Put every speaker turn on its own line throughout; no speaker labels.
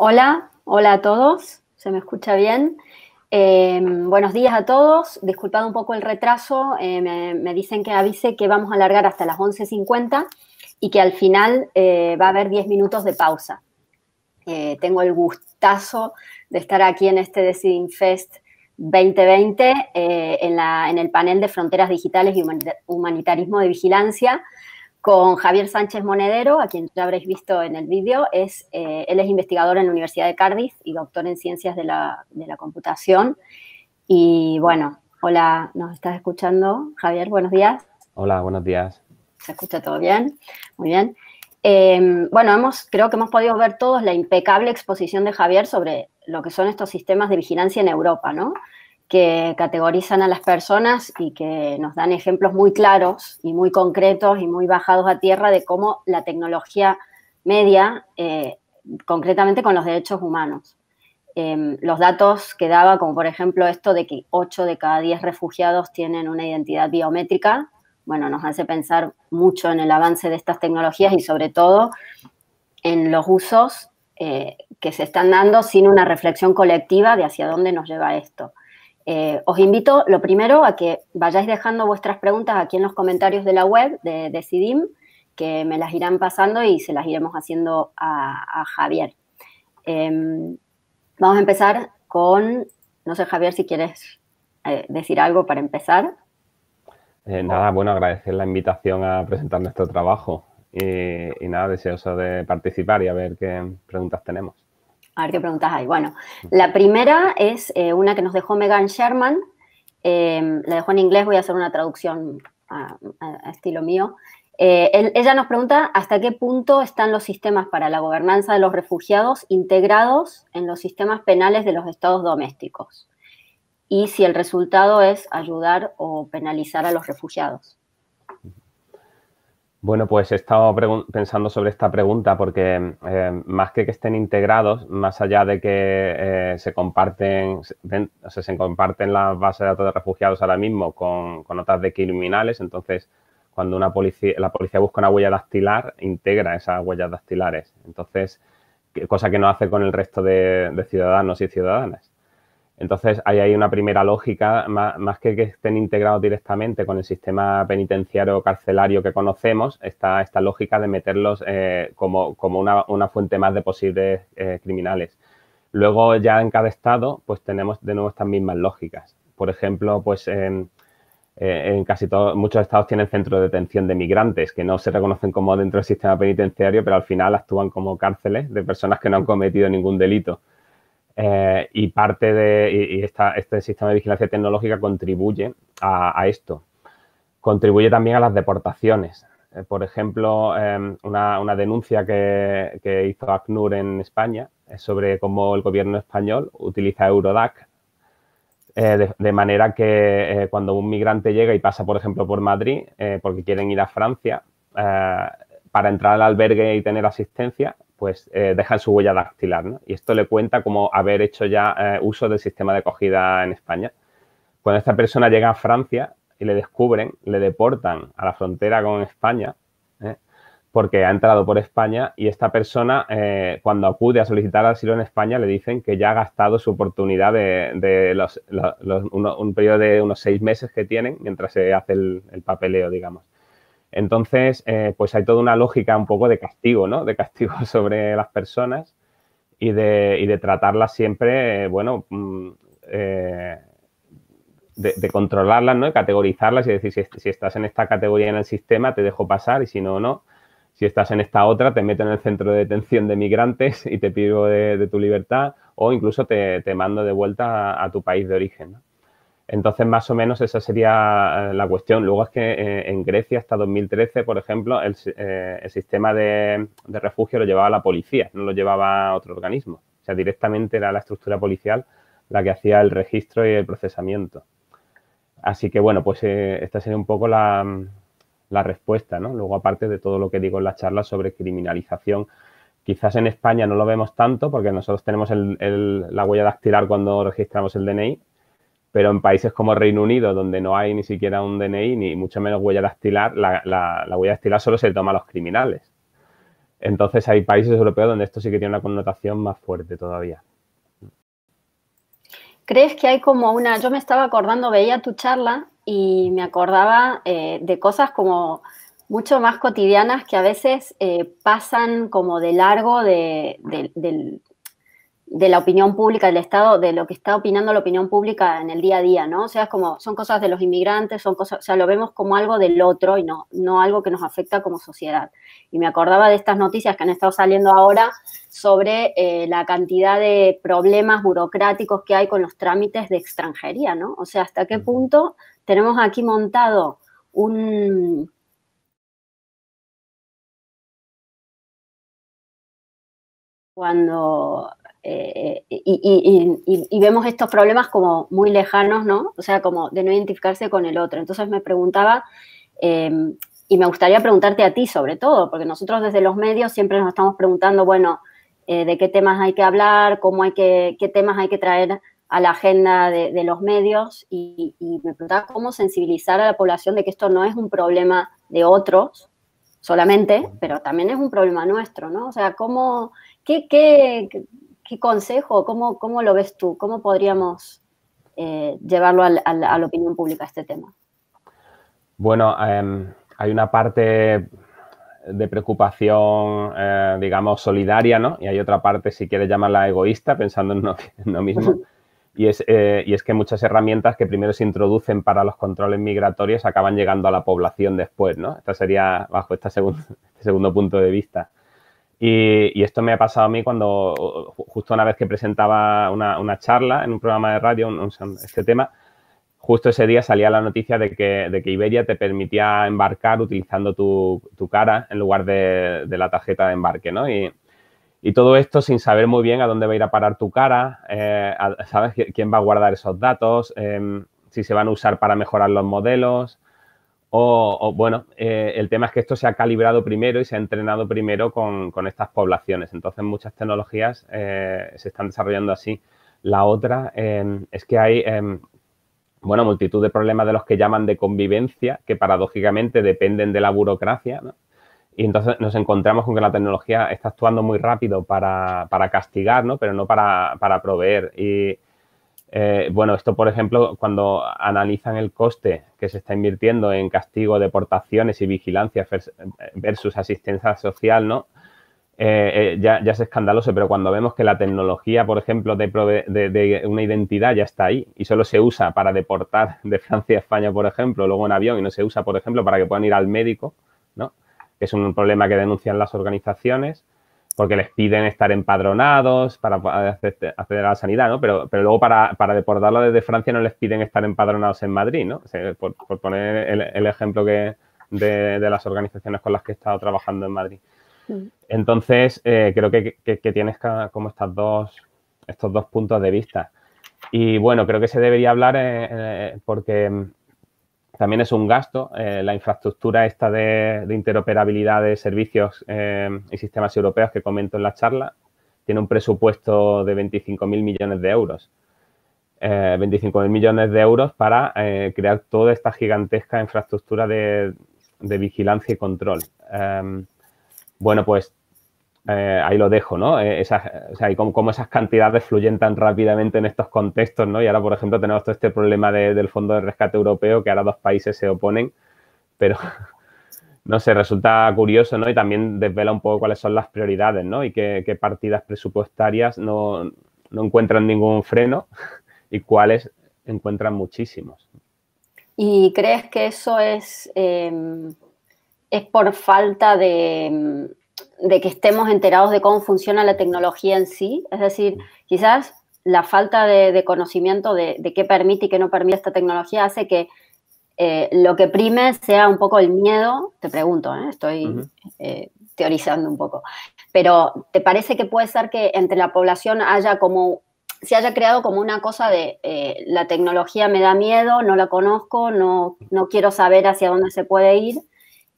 Hola, hola a todos, se me escucha bien. Em, buenos días a todos, disculpad un poco el retraso, eh, me, dicen que avise que vamos a alargar hasta las 11.50 y que al final eh, va a haber 10 minutos de pausa. Eh, tengo el gustazo de estar aquí en este Deciding Fest 2020 en el panel de Fronteras Digitales y Humanitarismo de Vigilancia con Javier Sánchez Monedero, a quien ya habréis visto en el vídeo. Es, eh, él es investigador en la Universidad de Cardiff y doctor en ciencias de la, computación. Y bueno, hola, ¿nos estás escuchando, Javier? Buenos días.
Hola, buenos días.
¿Se escucha todo bien? Muy bien. Em, bueno, hemos, creo que hemos podido ver todos la impecable exposición de Javier sobre lo que son estos sistemas de vigilancia en Europa, ¿no? que categorizan a las personas y que nos dan ejemplos muy claros y muy concretos y muy bajados a tierra de cómo la tecnología media, eh, concretamente con los derechos humanos. Em, los datos que daba, como por ejemplo esto de que 8 de cada 10 refugiados tienen una identidad biométrica, bueno, nos hace pensar mucho en el avance de estas tecnologías y sobre todo en los usos eh, que se están dando sin una reflexión colectiva de hacia dónde nos lleva esto. Eh, os invito, lo primero, a que vayáis dejando vuestras preguntas aquí en los comentarios de la web de, CIDIM, que me las irán pasando y se las iremos haciendo a, Javier. Em, vamos a empezar con, no sé, Javier, si quieres eh, decir algo para empezar.
Eh, nada, bueno, agradecer la invitación a presentar nuestro trabajo y nada, deseoso de participar y a ver qué preguntas tenemos.
A ver qué preguntas hay. Bueno, la primera es eh, una que nos dejó Megan Sherman. Eh, la dejó en inglés, voy a hacer una traducción a, estilo mío. Eh, ella nos pregunta hasta qué punto están los sistemas para la gobernanza de los refugiados integrados en los sistemas penales de los estados domésticos y si el resultado es ayudar o penalizar a los refugiados.
Bueno, pues he estado pensando sobre esta pregunta porque eh, más que que estén integrados, más allá de que eh, se comparten, se comparten las bases de datos de refugiados ahora mismo con, con otras de criminales, entonces cuando una policía, la policía busca una huella dactilar, integra esas huellas dactilares. Entonces, cosa que no hace con el resto de ciudadanos y ciudadanas. Entonces, hay ahí una primera lógica, más, que que estén integrados directamente con el sistema penitenciario carcelario que conocemos, está esta lógica de meterlos eh, como, una, fuente más de posibles eh, criminales. Luego, ya en cada estado, pues tenemos de nuevo estas mismas lógicas. Por ejemplo, pues en, eh, en casi todos, muchos estados tienen centros de detención de migrantes que no se reconocen como dentro del sistema penitenciario, pero al final actúan como cárceles de personas que no han cometido ningún delito. Eh, y parte de este sistema de vigilancia tecnológica contribuye a, esto. Contribuye también a las deportaciones. Eh, por ejemplo, em, una, denuncia que, hizo ACNUR en España sobre cómo el gobierno español utiliza Eurodac. Eh, de, manera que cuando un migrante llega y pasa, por ejemplo, por Madrid, porque quieren ir a Francia, para entrar al albergue y tener asistencia, pues eh, dejan su huella dactilar. Y esto le cuenta como haber hecho ya eh, uso del sistema de acogida en España. Cuando esta persona llega a Francia y le descubren, le deportan a la frontera con España, ¿eh? porque ha entrado por España y esta persona, cuando acude a solicitar asilo en España, le dicen que ya ha gastado su oportunidad de, un periodo de unos seis meses que tienen mientras se hace el papeleo, digamos. Entonces, eh, pues hay toda una lógica un poco de castigo, ¿no? De castigo sobre las personas y de, tratarlas siempre, eh, bueno, mm, eh, de, controlarlas, ¿no? De categorizarlas y decir, si, estás en esta categoría en el sistema, te dejo pasar y si no, no. Si estás en esta otra, te meto en el centro de detención de migrantes y te pido de, tu libertad o incluso te, mando de vuelta a, a tu país de origen, ¿no? Entonces, más o menos esa sería eh, la cuestión. Luego es que eh, en Grecia hasta 2013, por ejemplo, el, eh, sistema de, refugio lo llevaba la policía, no lo llevaba otro organismo. O sea, directamente era la estructura policial la que hacía el registro y el procesamiento. Así que, bueno, pues esta sería un poco la, respuesta, ¿no? Luego, aparte de todo lo que digo en la charla sobre criminalización, quizás en España no lo vemos tanto porque nosotros tenemos la huella dactilar cuando registramos el DNI, pero en países como Reino Unido, donde no hay ni siquiera un DNI, ni mucho menos huella dactilar, la, la, huella dactilar solo se toma a los criminales. Entonces hay países europeos donde esto sí que tiene una connotación más fuerte todavía.
¿Crees que hay como una, yo me estaba acordando, veía tu charla y me acordaba eh, de cosas como mucho más cotidianas que a veces eh, pasan como de largo del, de la opinión pública del Estado, de lo que está opinando la opinión pública en el día a día, ¿no? O sea, como, son cosas de los inmigrantes, son cosas, o sea, lo vemos como algo del otro y no, no algo que nos afecta como sociedad. Y me acordaba de estas noticias que han estado saliendo ahora sobre eh, la cantidad de problemas burocráticos que hay con los trámites de extranjería, ¿no? O sea, hasta qué punto tenemos aquí montado un, cuando eh, eh, y, vemos estos problemas como muy lejanos, ¿no? O sea, como de no identificarse con el otro. Entonces me preguntaba, em, y me gustaría preguntarte a ti sobre todo, porque nosotros desde los medios siempre nos estamos preguntando, bueno, eh, de qué temas hay que hablar, cómo hay que, qué temas hay que traer a la agenda de, los medios, y, me preguntaba cómo sensibilizar a la población de que esto no es un problema de otros solamente, pero también es un problema nuestro, ¿no? O sea, cómo, qué ¿Qué consejo, cómo, cómo lo ves tú? ¿Cómo podríamos eh, llevarlo a la opinión pública este tema?
Bueno, em, hay una parte de preocupación, eh, digamos, solidaria, ¿no? Y hay otra parte, si quieres llamarla egoísta, pensando en lo mismo. Eh, y es, que muchas herramientas que primero se introducen para los controles migratorios acaban llegando a la población después, ¿no? Esta sería bajo segundo, este segundo punto de vista. Y, esto me ha pasado a mí cuando, justo una vez que presentaba una, charla en un programa de radio, este tema, justo ese día salía la noticia de que, Iberia te permitía embarcar utilizando tu, cara en lugar de, la tarjeta de embarque, ¿no? Y, todo esto sin saber muy bien a dónde va a ir a parar tu cara, eh, ¿sabes? ¿Quién va a guardar esos datos? Em, si se van a usar para mejorar los modelos, o, bueno, eh, el tema es que esto se ha calibrado primero y se ha entrenado primero con, estas poblaciones. Entonces, muchas tecnologías eh, se están desarrollando así. La otra em, es que hay, em, bueno, multitud de problemas de los que llaman de convivencia, que paradójicamente dependen de la burocracia, Y entonces nos encontramos con que la tecnología está actuando muy rápido para, para castigar, Pero no para, para proveer. Y, eh, bueno, esto, por ejemplo, cuando analizan el coste que se está invirtiendo en castigo, deportaciones y vigilancia versus asistencia social, ¿no? Eh, eh, ya, es escandaloso, pero cuando vemos que la tecnología, por ejemplo, de, una identidad ya está ahí y solo se usa para deportar de Francia a España, por ejemplo, luego en avión y no se usa, por ejemplo, para que puedan ir al médico, ¿no? es un problema que denuncian las organizaciones porque les piden estar empadronados para eh, acceder a la sanidad, ¿no? Pero, pero luego para, deportarlo desde Francia no les piden estar empadronados en Madrid, ¿no? por, poner el, ejemplo que, de, las organizaciones con las que he estado trabajando en Madrid. Mm. Entonces, eh, creo que, tienes como dos, estos dos puntos de vista. Y bueno, creo que se debería hablar eh, porque también es un gasto. Eh, la infraestructura esta de, interoperabilidad de servicios eh, y sistemas europeos que comento en la charla tiene un presupuesto de 25.000 millones de euros. 25.000 eh, millones de euros para crear toda esta gigantesca infraestructura de, de vigilancia y control. bueno, pues eh, ahí lo dejo, ¿no? Eh, esas, o sea, cómo, esas cantidades fluyen tan rápidamente en estos contextos, ¿no? Y ahora, por ejemplo, tenemos todo este problema del Fondo de Rescate Europeo, que ahora dos países se oponen, pero no sé, resulta curioso, ¿no? Y también desvela un poco cuáles son las prioridades, ¿no? Y qué, partidas presupuestarias no, encuentran ningún freno y cuáles encuentran muchísimos.
¿Y crees que eso es, em, es por falta de em, de que estemos enterados de cómo funciona la tecnología en sí. Es decir, quizás la falta de, conocimiento de, qué permite y qué no permite esta tecnología hace que eh, lo que prime sea un poco el miedo. Te pregunto, ¿eh? estoy eh, teorizando un poco. Pero ¿te parece que puede ser que entre la población haya como se haya creado como una cosa de la tecnología me da miedo, no la conozco, no, no quiero saber hacia dónde se puede ir,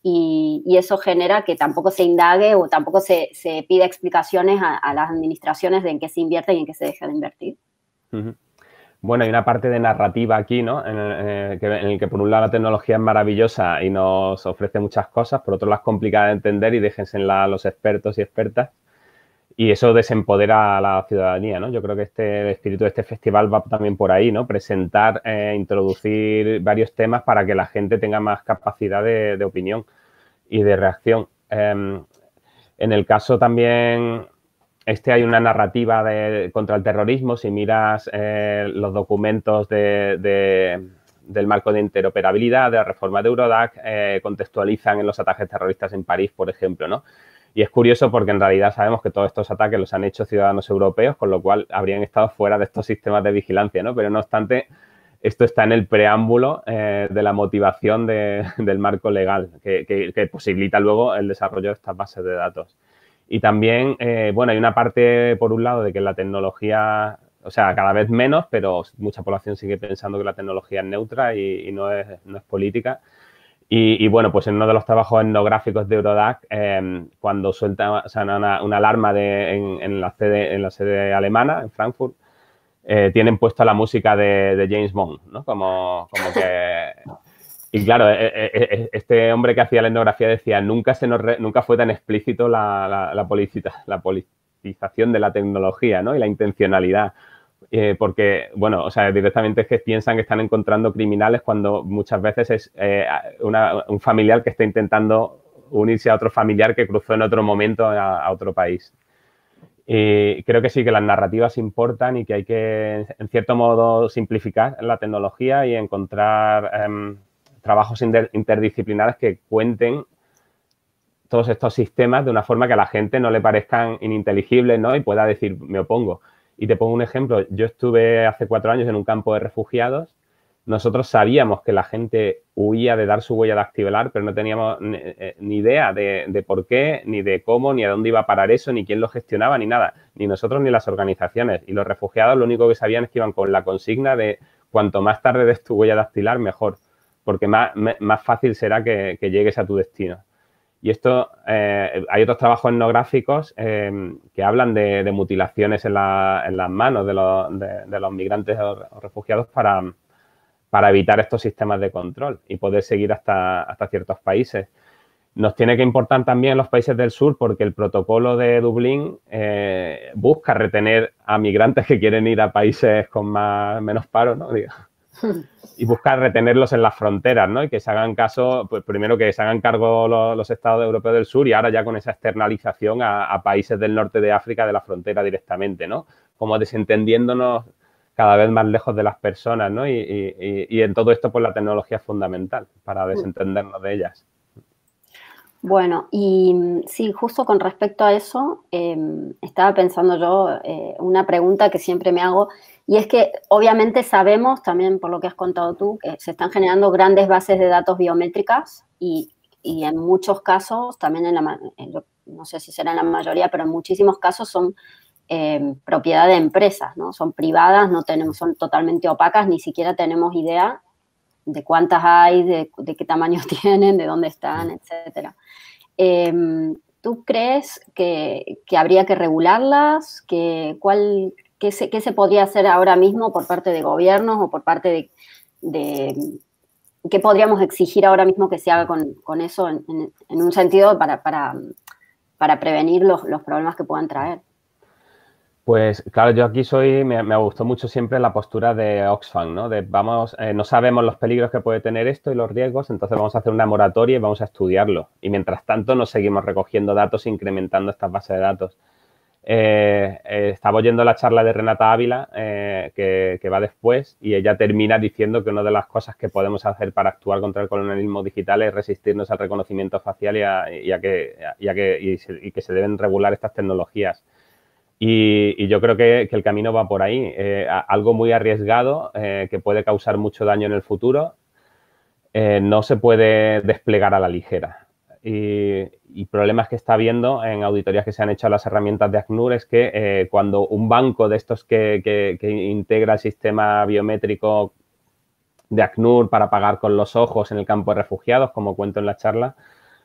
y, eso genera que tampoco se indague o tampoco se, se pida explicaciones a, las administraciones de en qué se invierte y en qué se deja de invertir.
Bueno, hay una parte de narrativa aquí, ¿no? En el, que, por un lado la tecnología es maravillosa y nos ofrece muchas cosas, por otro lado es complicada de entender y déjense a los expertos y expertas y eso desempodera a la ciudadanía, ¿no? Yo creo que este el espíritu de este festival va también por ahí, ¿no? Presentar, e introducir varios temas para que la gente tenga más capacidad de, opinión y de reacción. Em, en el caso también, este hay una narrativa contra el terrorismo. Si miras eh, los documentos del marco de interoperabilidad, de la reforma de Eurodac, eh, contextualizan en los ataques terroristas en París, por ejemplo, ¿no? Y es curioso porque en realidad sabemos que todos estos ataques los han hecho ciudadanos europeos, con lo cual habrían estado fuera de estos sistemas de vigilancia, ¿no? Pero no obstante, esto está en el preámbulo eh, de la motivación del marco legal, que, posibilita luego el desarrollo de estas bases de datos. Y también, eh, bueno, hay una parte, por un lado, de que la tecnología, o sea, cada vez menos, pero mucha población sigue pensando que la tecnología es neutra y, no es política. Y, bueno, pues en uno de los trabajos etnográficos de Eurodac, em, cuando suelta una, alarma de, en, la sede, en la sede alemana, en Frankfurt, eh, tienen puesta la música de, James Bond, ¿no? Como, que... Y claro, eh, eh, este hombre que hacía la etnografía decía, nunca, se nos nunca fue tan explícito la, la, la politización de la tecnología, ¿no? Y la intencionalidad. Eh, porque, bueno, o sea, directamente es que piensan que están encontrando criminales cuando muchas veces es eh, un familiar que está intentando unirse a otro familiar que cruzó en otro momento a, otro país. Y creo que sí, que las narrativas importan y que hay que, en cierto modo, simplificar la tecnología y encontrar em, trabajos interdisciplinares que cuenten todos estos sistemas de una forma que a la gente no le parezcan ininteligibles ¿no? y pueda decir, me opongo. Y te pongo un ejemplo, yo estuve hace cuatro años en un campo de refugiados, nosotros sabíamos que la gente huía de dar su huella dactilar, pero no teníamos ni eh, idea de, por qué, ni de cómo, ni a dónde iba a parar eso, ni quién lo gestionaba, ni nada, ni nosotros ni las organizaciones. Y los refugiados lo único que sabían es que iban con la consigna de cuanto más tarde des tu huella dactilar, mejor, porque más, fácil será que llegues a tu destino. Y esto, eh, hay otros trabajos etnográficos eh, que hablan de, mutilaciones en, las manos de los, migrantes o refugiados para, evitar estos sistemas de control y poder seguir hasta, ciertos países. Nos tiene que importar también los países del sur porque el protocolo de Dublín eh, busca retener a migrantes que quieren ir a países con más, menos paro, ¿no? y buscar retenerlos en las fronteras, ¿no? Y que se hagan caso, pues primero que se hagan cargo los, estados estados europeos del sur y ahora ya con esa externalización a, países del norte de África de la frontera directamente, ¿no? Como desentendiéndonos cada vez más lejos de las personas, ¿no? Y, y en todo esto, pues la tecnología es fundamental para mm. desentendernos de ellas.
Bueno, y mm, sí, justo con respecto a eso, em, estaba pensando yo eh, una pregunta que siempre me hago, y es que obviamente sabemos, también por lo que has contado tú, que se están generando grandes bases de datos biométricas y, en muchos casos, también en la, no sé si será en la mayoría, pero en muchísimos casos son em, propiedad de empresas, ¿no? Son privadas, no tenemos, son totalmente opacas, ni siquiera tenemos idea de cuántas hay, de, de, qué tamaño tienen, de dónde están, etcétera. Em, ¿Tú crees que, habría que regularlas? qué, se, se, podría hacer ahora mismo por parte de gobiernos o por parte de... de ¿Qué podríamos exigir ahora mismo que se haga con, eso en, un sentido para, para, prevenir los, los problemas que puedan traer?
Pues claro, yo aquí soy, me, gustó mucho siempre la postura de Oxfam, ¿no? De vamos, eh, no sabemos los peligros que puede tener esto y los riesgos, entonces vamos a hacer una moratoria y vamos a estudiarlo. Y mientras tanto nos seguimos recogiendo datos, e incrementando estas bases de datos. Eh, eh, estaba oyendo la charla de Renata Ávila, que, va después, y ella termina diciendo que una de las cosas que podemos hacer para actuar contra el colonialismo digital es resistirnos al reconocimiento facial y, a, que se deben regular estas tecnologías. Y, yo creo que, el camino va por ahí. Eh, algo muy arriesgado eh, que puede causar mucho daño en el futuro eh, no se puede desplegar a la ligera. Y, problemas que está habiendo en auditorías que se han hecho las herramientas de ACNUR es que cuando un banco de estos que, integra el sistema biométrico de ACNUR para pagar con los ojos en el campo de refugiados, como cuento en la charla,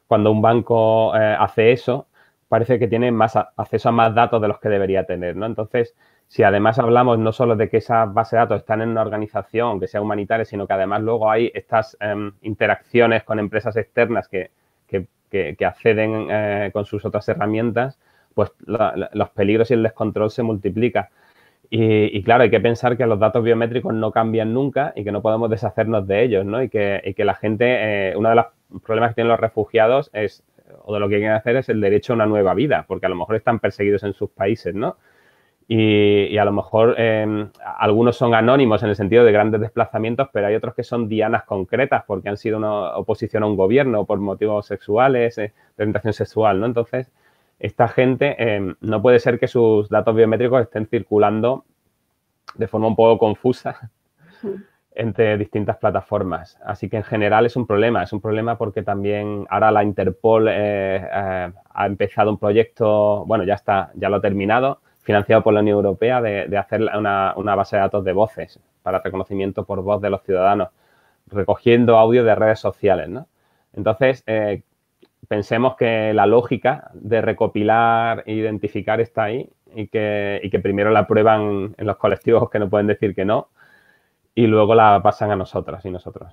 cuando un banco hace eso, parece que tiene más acceso a más datos de los que debería tener, ¿no? Entonces, si además hablamos no solo de que esas bases de datos están en una organización que sea humanitaria, sino que además luego hay estas em, interacciones con empresas externas que, acceden eh, con sus otras herramientas, pues los peligros y el descontrol se multiplican. Y, claro, hay que pensar que los datos biométricos no cambian nunca y que no podemos deshacernos de ellos, ¿no? Y que, y que la gente, eh, uno de los problemas que tienen los refugiados es o de lo que quieren hacer es el derecho a una nueva vida, porque a lo mejor están perseguidos en sus países, ¿no? Y, a lo mejor em, algunos son anónimos en el sentido de grandes desplazamientos, pero hay otros que son dianas concretas porque han sido una oposición a un gobierno por motivos sexuales, eh, sexual, ¿no? Entonces, esta gente em, no puede ser que sus datos biométricos estén circulando de forma un poco confusa entre distintas plataformas. Así que en general es un problema, es un problema porque también ahora la Interpol eh, eh, ha empezado un proyecto, bueno, ya está, ya lo ha terminado, financiado por la Unión Europea, de, hacer una, base de datos de voces para reconocimiento por voz de los ciudadanos, recogiendo audio de redes sociales, Entonces, eh, pensemos que la lógica de recopilar e identificar está ahí y que, y que primero la prueban en los colectivos que no pueden decir que no y luego la pasan a nosotras y nosotros.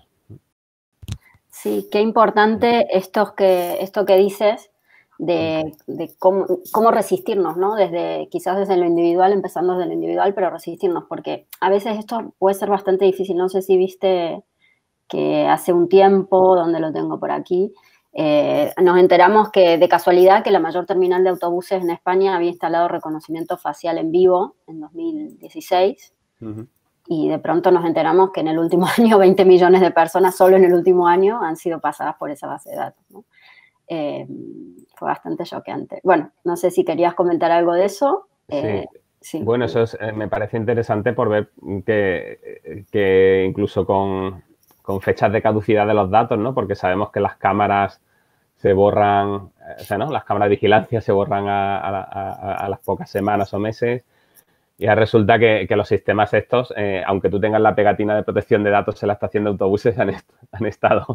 Sí, qué importante esto que, esto que dices de, cómo, resistirnos, ¿no? Desde, quizás desde lo individual, empezando desde lo individual, pero resistirnos, porque a veces esto puede ser bastante difícil. No sé si viste que hace un tiempo, donde lo tengo por aquí, eh, nos enteramos que de casualidad que la mayor terminal de autobuses en España había instalado reconocimiento facial en vivo en 2016 y de pronto nos enteramos que en el último año 20 millones de personas solo en el último año han sido pasadas por esa base de datos. Eh, fue bastante choqueante. Bueno, no sé si querías comentar algo de eso. sí.
Eh, bueno, eso eh, me parece interesante por ver que, incluso con, fechas de caducidad de los datos, ¿no? Porque sabemos que las cámaras se borran, o sea, ¿no? Las cámaras de vigilancia se borran a las pocas semanas o meses y resulta que, los sistemas estos, eh, aunque tú tengas la pegatina de protección de datos en la estación de autobuses, han, estado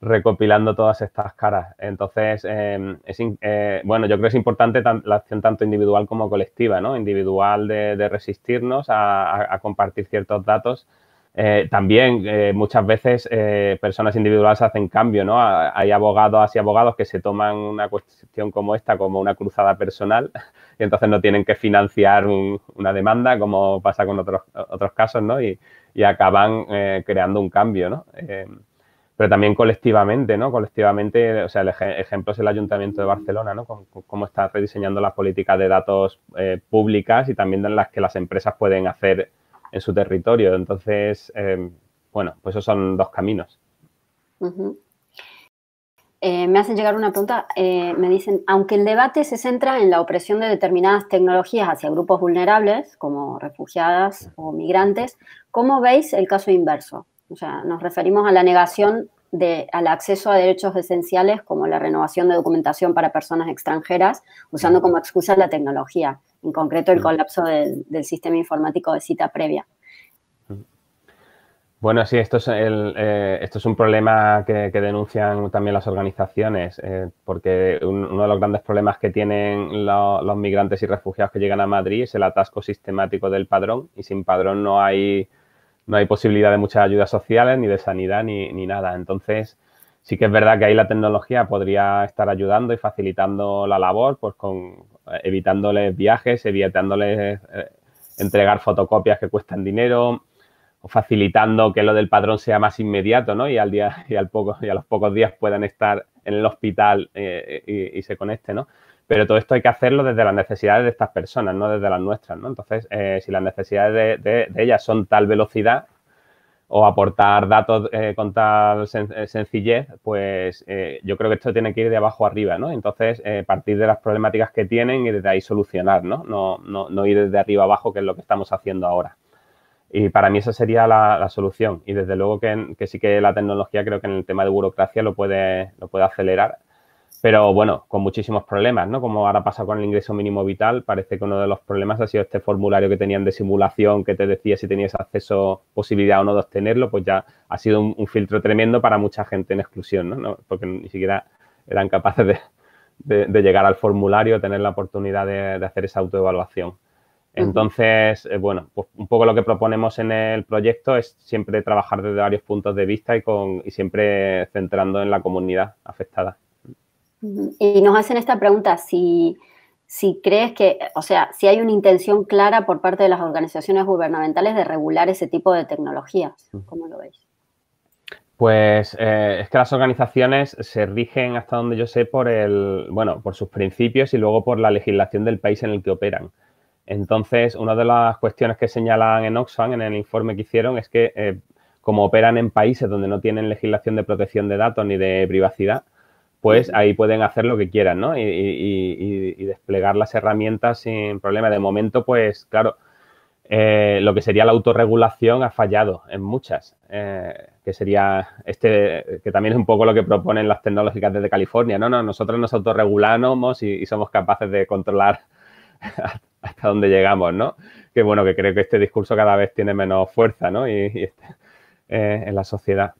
recopilando todas estas caras. Entonces, eh, es, eh, bueno, yo creo que es importante la acción tanto individual como colectiva, ¿no? Individual de, resistirnos a, compartir ciertos datos eh, también eh, muchas veces eh, personas individuales hacen cambio, ¿no? Hay abogados y abogados que se toman una cuestión como esta como una cruzada personal y entonces no tienen que financiar una demanda como pasa con otros, otros casos, ¿no? Y, y acaban creando un cambio, ¿no? pero también colectivamente, ¿no? Colectivamente, o sea, el ejemplo es el Ayuntamiento de Barcelona, ¿no? Cómo está rediseñando las políticas de datos públicas y también en las que las empresas pueden hacer en su territorio. Entonces, em, bueno, pues esos son dos caminos.
Eh, me hacen llegar una pregunta, eh, me dicen, aunque el debate se centra en la opresión de determinadas tecnologías hacia grupos vulnerables, como refugiadas o migrantes, ¿cómo veis el caso inverso? O sea, nos referimos a la negación de, al acceso a derechos esenciales como la renovación de documentación para personas extranjeras, usando como excusa la tecnología, en concreto el colapso del, sistema informático de cita previa.
Bueno, sí, esto es, eh, esto es un problema que, denuncian también las organizaciones, eh, porque uno de los grandes problemas que tienen los migrantes y refugiados que llegan a Madrid es el atasco sistemático del padrón y sin padrón no hay no hay posibilidad de muchas ayudas sociales, ni de sanidad, ni, nada. Entonces, sí que es verdad que ahí la tecnología podría estar ayudando y facilitando la labor, pues con eh, evitándoles viajes, evitándoles eh, entregar fotocopias que cuestan dinero, o facilitando que lo del padrón sea más inmediato, ¿no? Y al día y al poco y a los pocos días puedan estar en el hospital eh, eh, y, se conecte, ¿no? Pero todo esto hay que hacerlo desde las necesidades de estas personas, no desde las nuestras, ¿no? Entonces, eh, si las necesidades de, ellas son tal velocidad o aportar datos con tal sencillez, pues yo creo que esto tiene que ir de abajo arriba, ¿no? Entonces, partir de las problemáticas que tienen y desde ahí solucionar, ¿no? No, no, no ir desde arriba abajo, que es lo que estamos haciendo ahora. Y para mí esa sería la, solución. Y desde luego que, sí que la tecnología creo que en el tema de burocracia lo puede, lo puede acelerar. Pero bueno, con muchísimos problemas, ¿no? Como ahora pasa con el ingreso mínimo vital, parece que uno de los problemas ha sido este formulario que tenían de simulación que te decía si tenías acceso, posibilidad o no de obtenerlo, pues ya ha sido un, filtro tremendo para mucha gente en exclusión, ¿no? Porque ni siquiera eran capaces de, llegar al formulario, tener la oportunidad de hacer esa autoevaluación. Entonces, eh, bueno, pues un poco lo que proponemos en el proyecto es siempre trabajar desde varios puntos de vista y, con, y siempre centrando en la comunidad afectada.
Y nos hacen esta pregunta, si, si crees que, o sea, si hay una intención clara por parte de las organizaciones gubernamentales de regular ese tipo de tecnologías, ¿cómo lo veis?
Pues eh, es que las organizaciones se rigen hasta donde yo sé por el, bueno, por sus principios y luego por la legislación del país en el que operan. Entonces, una de las cuestiones que señalan en Oxfam, en el informe que hicieron, es que eh, como operan en países donde no tienen legislación de protección de datos ni de privacidad, pues ahí pueden hacer lo que quieran, ¿no? Y, desplegar las herramientas sin problema. De momento, pues claro, eh, lo que sería la autorregulación ha fallado en muchas, eh, que sería este, que también es un poco lo que proponen las tecnológicas desde California. No, no, nosotros nos autorregulamos y somos capaces de controlar hasta dónde llegamos, ¿no? Que bueno, que creo que este discurso cada vez tiene menos fuerza, ¿no? Y, eh, en la sociedad.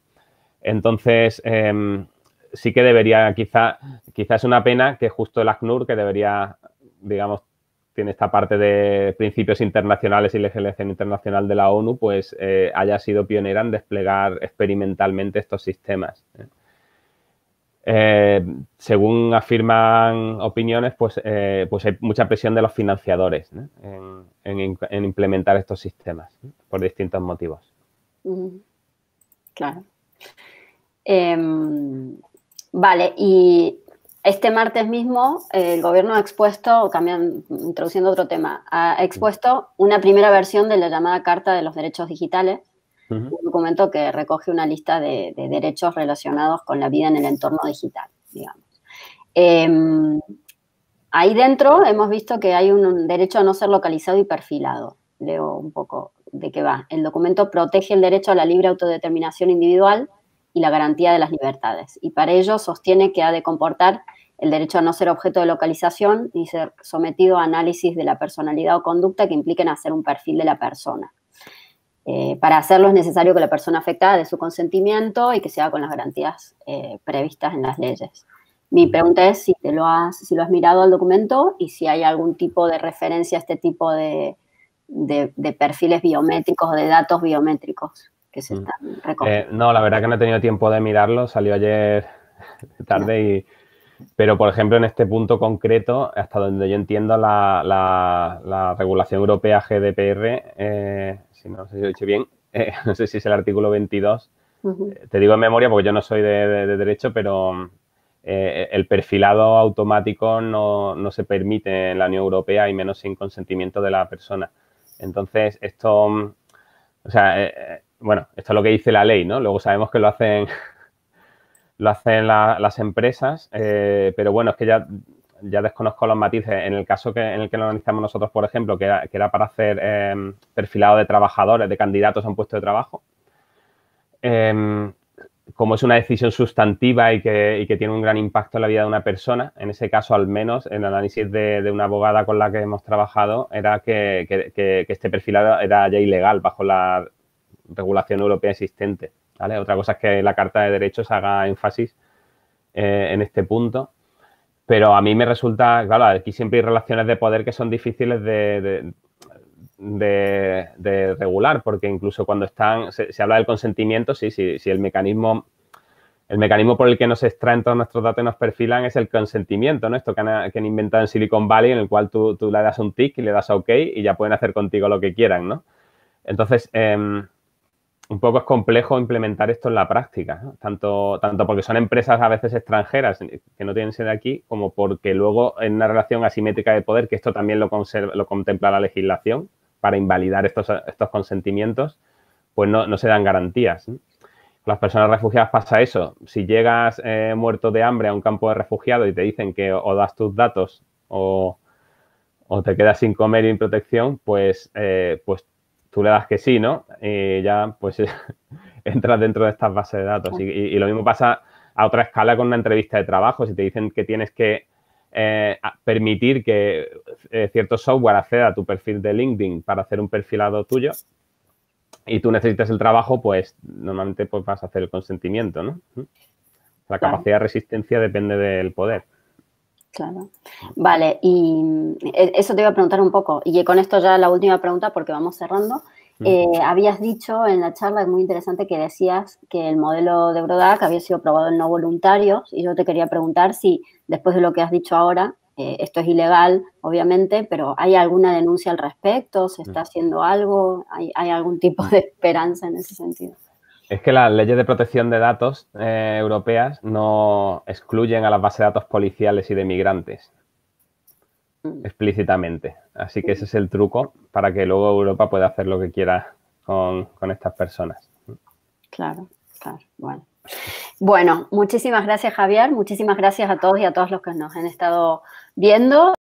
Entonces, em, sí que debería, quizá, quizás es una pena que justo el ACNUR, que debería, digamos, tiene esta parte de principios internacionales y legislación internacional de la ONU, pues eh, haya sido pionera en desplegar experimentalmente estos sistemas. ¿eh? Eh, según afirman opiniones, pues, eh, pues hay mucha presión de los financiadores en, implementar estos sistemas por distintos motivos.
Claro. Em, vale, y este martes mismo eh, el gobierno ha expuesto, cambiando, introduciendo otro tema, ha expuesto una primera versión de la llamada Carta de los Derechos Digitales un documento que recoge una lista de, derechos relacionados con la vida en el entorno digital, digamos. Em, ahí dentro hemos visto que hay un, un derecho a no ser localizado y perfilado. Leo un poco de qué va. El documento protege el derecho a la libre autodeterminación individual y la garantía de las libertades. Y para ello sostiene que ha de comportar el derecho a no ser objeto de localización ni ser sometido a análisis de la personalidad o conducta que impliquen hacer un perfil de la persona. Eh, para hacerlo es necesario que la persona afectada dé su consentimiento y que se haga con las garantías eh, previstas en las leyes. Mi pregunta es si, te lo has, si lo has mirado al documento y si hay algún tipo de referencia a este tipo de, de, perfiles biométricos o de datos biométricos que se están eh, recogiendo.
no, la verdad que no he tenido tiempo de mirarlo, salió ayer tarde y pero, por ejemplo, en este punto concreto, hasta donde yo entiendo la, regulación europea GDPR, eh, si no, sé si lo he dicho bien, eh, no sé si es el artículo 22, eh, te digo en memoria porque yo no soy de, derecho, pero el perfilado automático no, no, se permite en la Unión Europea y menos sin consentimiento de la persona. Entonces, esto, o sea, bueno, esto es lo que dice la ley, ¿no? Luego sabemos que lo hacen lo hacen las empresas, eh, pero bueno, es que ya, ya desconozco los matices. En el caso que, en el que lo analizamos nosotros, por ejemplo, que era, que era para hacer em, perfilado de trabajadores, de candidatos a un puesto de trabajo, em, como es una decisión sustantiva y que, y que, tiene un gran impacto en la vida de una persona, en ese caso al menos en el análisis de, una abogada con la que hemos trabajado, era que, que, este perfilado era ya ilegal bajo la regulación europea existente. Otra cosa es que la Carta de Derechos haga énfasis eh, en este punto. Pero a mí me resulta, claro, aquí siempre hay relaciones de poder que son difíciles de, regular, porque incluso cuando están, se, habla del consentimiento, sí, sí, sí, el mecanismo el mecanismo por el que nos extraen todos nuestros datos y nos perfilan es el consentimiento, ¿no? Esto que han, inventado en Silicon Valley, en el cual tú, le das un tick y le das a OK y ya pueden hacer contigo lo que quieran, ¿no? Entonces, em, un poco es complejo implementar esto en la práctica, tanto, tanto porque son empresas a veces extranjeras que no tienen sede aquí, como porque luego en una relación asimétrica de poder, que esto también lo, lo contempla la legislación para invalidar estos, estos consentimientos, pues no, se dan garantías. Las personas refugiadas pasa eso. Si llegas eh, muerto de hambre a un campo de refugiados y te dicen que o das tus datos o, te quedas sin comer y sin protección, pues, eh, pues tú le das que sí, ¿no? Y eh, ya pues entras dentro de estas bases de datos. Y, lo mismo pasa a otra escala con una entrevista de trabajo. Si te dicen que tienes que eh, permitir que eh, cierto software acceda a tu perfil de LinkedIn para hacer un perfilado tuyo y tú necesitas el trabajo, pues normalmente pues, vas a hacer el consentimiento, ¿no? La capacidad de resistencia depende del poder.
Claro. Vale, y eh, eso te iba a preguntar un poco. Y con esto ya la última pregunta, porque vamos cerrando. Eh, habías dicho en la charla, es muy interesante, que decías que el modelo de Brodac había sido probado en no voluntarios. Y yo te quería preguntar si, después de lo que has dicho ahora, eh, esto es ilegal, obviamente, pero ¿hay alguna denuncia al respecto? ¿Se está haciendo algo? ¿Hay, hay algún tipo de esperanza en ese sentido?
Es que las leyes de protección de datos eh, europeas no excluyen a las bases de datos policiales y de migrantes mm. explícitamente. Así que mm. ese es el truco para que luego Europa pueda hacer lo que quiera con, con estas personas.
Claro, claro, bueno. Bueno, muchísimas gracias Javier, muchísimas gracias a todos y a todas los que nos han estado viendo.